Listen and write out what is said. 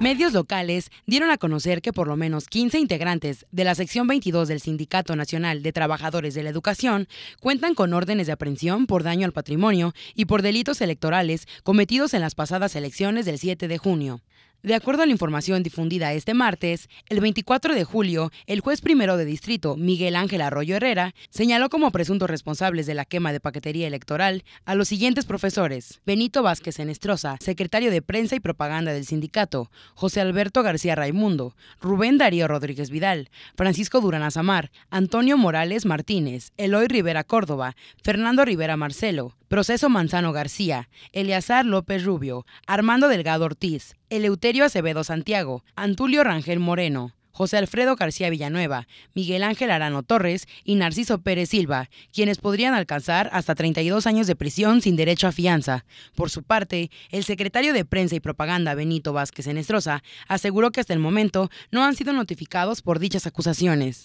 Medios locales dieron a conocer que por lo menos 15 integrantes de la sección 22 del Sindicato Nacional de Trabajadores de la Educación cuentan con órdenes de aprehensión por daño al patrimonio y por delitos electorales cometidos en las pasadas elecciones del 7 de junio. De acuerdo a la información difundida este martes, el 24 de julio, el juez primero de distrito, Miguel Ángel Arroyo Herrera, señaló como presuntos responsables de la quema de paquetería electoral a los siguientes profesores: Benito Vázquez Enestrosa, secretario de Prensa y Propaganda del sindicato, José Alberto García Raimundo, Rubén Darío Rodríguez Vidal, Francisco Durán Azamar, Antonio Morales Martínez, Eloy Rivera Córdoba, Fernando Rivera Marcelo, Proceso Manzano García, Eleazar López Rubio, Armando Delgado Ortiz, Eleuterio Acevedo Santiago, Antulio Rangel Moreno, José Alfredo García Villanueva, Miguel Ángel Arano Torres y Narciso Pérez Silva, quienes podrían alcanzar hasta 32 años de prisión sin derecho a fianza. Por su parte, el secretario de Prensa y Propaganda Benito Vázquez Enestrosa aseguró que hasta el momento no han sido notificados por dichas acusaciones.